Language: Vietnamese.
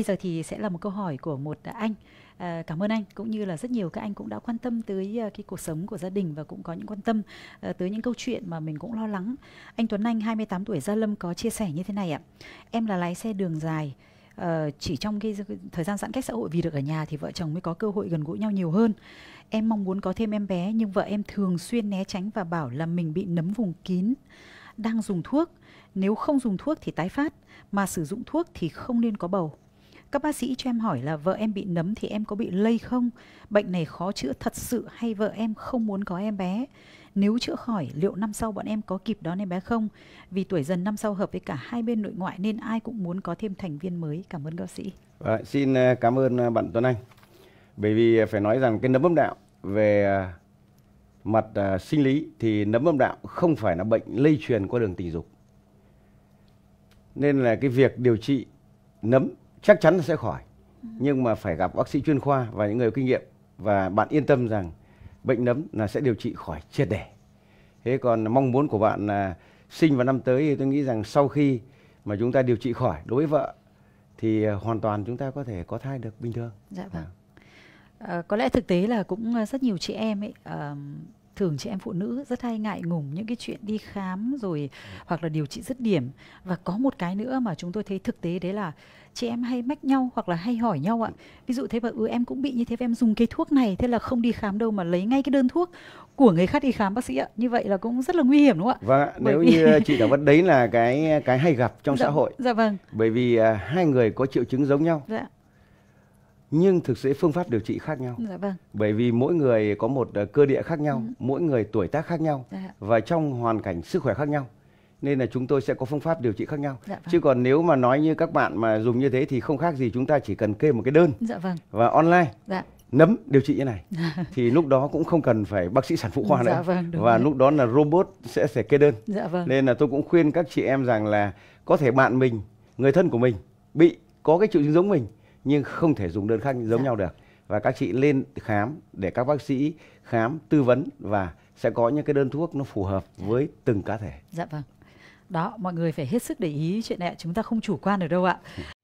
Bây giờ thì sẽ là một câu hỏi của một anh. À, cảm ơn anh cũng như là rất nhiều các anh cũng đã quan tâm tới à, cái cuộc sống của gia đình và cũng có những quan tâm à, tới những câu chuyện mà mình cũng lo lắng. Anh Tuấn Anh 28 tuổi Gia Lâm có chia sẻ như thế này ạ. Em là lái xe đường dài Uh, chỉ trong cái thời gian giãn cách xã hội vì được ở nhà thì vợ chồng mới có cơ hội gần gũi nhau nhiều hơn em mong muốn có thêm em bé nhưng vợ em thường xuyên né tránh và bảo là mình bị nấm vùng kín đang dùng thuốc nếu không dùng thuốc thì tái phát mà sử dụng thuốc thì không nên có bầu các bác sĩ cho em hỏi là vợ em bị nấm thì em có bị lây không? Bệnh này khó chữa thật sự hay vợ em không muốn có em bé? Nếu chữa khỏi, liệu năm sau bọn em có kịp đón em bé không? Vì tuổi dần năm sau hợp với cả hai bên nội ngoại nên ai cũng muốn có thêm thành viên mới. Cảm ơn bác sĩ. Vâng à, xin cảm ơn à, bạn Tuấn Anh. Bởi vì à, phải nói rằng cái nấm âm đạo về à, mặt sinh lý thì nấm âm đạo không phải là bệnh lây truyền qua đường tình dục. Nên là cái việc điều trị nấm chắc chắn là sẽ khỏi nhưng mà phải gặp bác sĩ chuyên khoa và những người có kinh nghiệm và bạn yên tâm rằng bệnh nấm là sẽ điều trị khỏi triệt để thế còn mong muốn của bạn là sinh vào năm tới thì tôi nghĩ rằng sau khi mà chúng ta điều trị khỏi đối với vợ thì à, hoàn toàn chúng ta có thể có thai được bình thường dạ vâng à. À, có lẽ thực tế là cũng à, rất nhiều chị em ấy uh, thường chị em phụ nữ rất hay ngại ngùng những cái chuyện đi khám rồi hoặc là điều trị dứt điểm và có một cái nữa mà chúng tôi thấy thực tế đấy là chị em hay mách nhau hoặc là hay hỏi nhau ạ ví dụ thế mà ừ em cũng bị như thế em dùng cái thuốc này thế là không đi khám đâu mà lấy ngay cái đơn thuốc của người khác đi khám bác sĩ ạ như vậy là cũng rất là nguy hiểm đúng không ạ vâng bởi nếu vì... như chị đã vấn đấy là cái cái hay gặp trong dạ, xã hội dạ vâng bởi vì uh, hai người có triệu chứng giống nhau dạ nhưng thực sự phương pháp điều trị khác nhau dạ, vâng. bởi vì mỗi người có một ờ, cơ địa khác nhau ừ. mỗi người tuổi tác khác nhau dạ. và trong hoàn cảnh sức khỏe khác nhau nên là chúng tôi sẽ có phương pháp điều trị khác nhau dạ, vâng. chứ còn nếu mà nói như các bạn mà dùng như thế thì không khác gì chúng ta chỉ cần kê một cái đơn dạ, vâng. và online dạ nấm điều trị như này thì lúc đó cũng không cần phải bác sĩ sản phụ khoa dạ, nữa vâng, và rồi. lúc đó là robot sẽ sẽ kê đơn dạ, vâng. nên là tôi cũng khuyên các chị em rằng là có thể bạn mình người thân của mình bị có cái triệu chứng giống mình nhưng không thể dùng đơn khác giống dạ. nhau được và các chị lên khám để các bác sĩ khám tư vấn và sẽ có những cái đơn thuốc nó phù hợp dạ. với từng cá thể. Dạ vâng. Đó, mọi người phải hết sức để ý chuyện này, chúng ta không chủ quan được đâu ạ. Ừ.